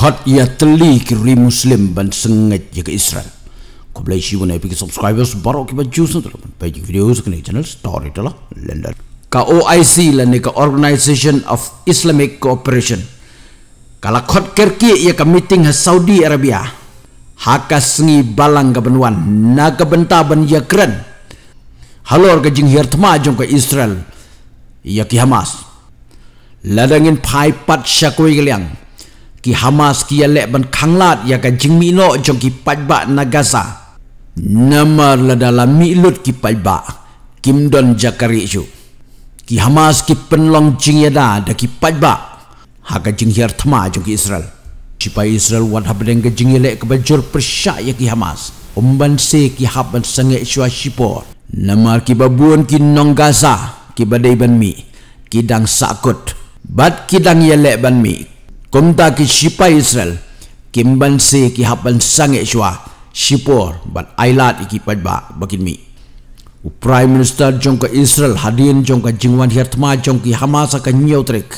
khat ia teli kiri muslim ban sengit ya Israel. Kau boleh isi pun epic subscribers baru kita jus untuk dapat lah. banyak video sekali channel story telah lender. KOIC lani ke Organization of Islamic Cooperation. Kalau khat kerki ia ke meeting ke Saudi Arabia. Haka sengi balang ke benuan na ke benta ban ya keren. Halor ke jinghir tema jom ke Israel. Ia ke Hamas. Ladangin pai pat syakui keliang ki Hamas ki yalek ban kanglat ya kan jing mino jong ki pajba na Gaza. Nama la dalam milut ki pajba kim don jakari ju. Ki Hamas ki penlong jing yada da ki pajba haka jing hiar tema jong ki Israel. Sipai Israel wan habdeng ke jing yalek kebajur persyak ya ki Hamas. Umban se ki haban sengek syua syipor. Nama ki babuan ki nong Gaza ki badai ban mi. Kidang sakut. Bat kidang yalek ban mi Kunta ki shipa Israel, kimban se ki hapan sange shwa, shipor bat ailat iki padba bakin mi. U Prime Minister jongka Israel hadirin jongka jingwan hirtma Jonki hamasa ka nyotrik.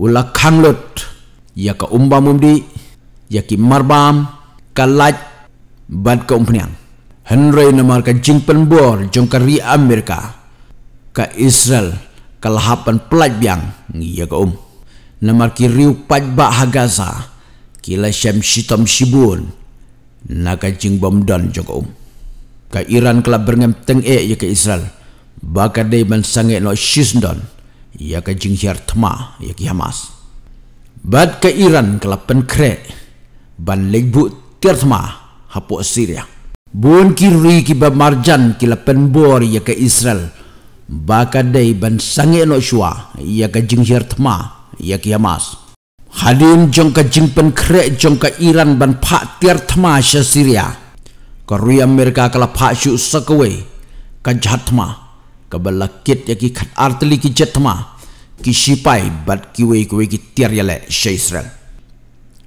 U lakanglut, ya ka umba mumdi, ya ki marbam, ka laj, bat ka umpenyang. Henry namar ka jingpen bor jongka ri Amerika, ka Israel kalahapan pelajbiang ngiyaga umum na markiriu pajba hagaza kila shem shitam shibun na kacing bom don jago um. Ka Iran kala berngem teng ya ke Israel baka dei ban sange no shis don ya ke jing hiar tema ya ke Hamas. Bad ke Iran kala penkre, ban legbu tiar tema hapo Syria. Bun kiri ki bab marjan kila pen ya ke Israel baka dei ban sange no shua ya ke jing hiar tema yak yamas halim jong ka jingpen kre jong iran ban Pak tiar thma sha syria ka ri amerika kala pha shu sakwe ka jhatma ka balakit yak ki khat artli ki jhatma ki sipai bat ki we ki tiar yale sha israel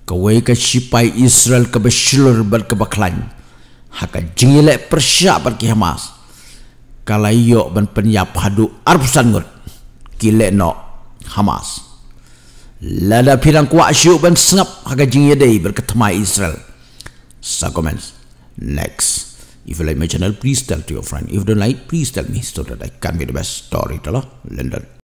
ka we ka israel ka bashlur bal ka baklan ha ka jingile ya persia bal ki hamas kala yo ban penyap hadu arbsan ngot kilek no Hamas. Lada pirang kuak syuk ban senap haga jing yadai berketema Israel. So comments. Next. If you like my channel, please tell to your friend. If you don't like, please tell me so that I can be the best story teller. London.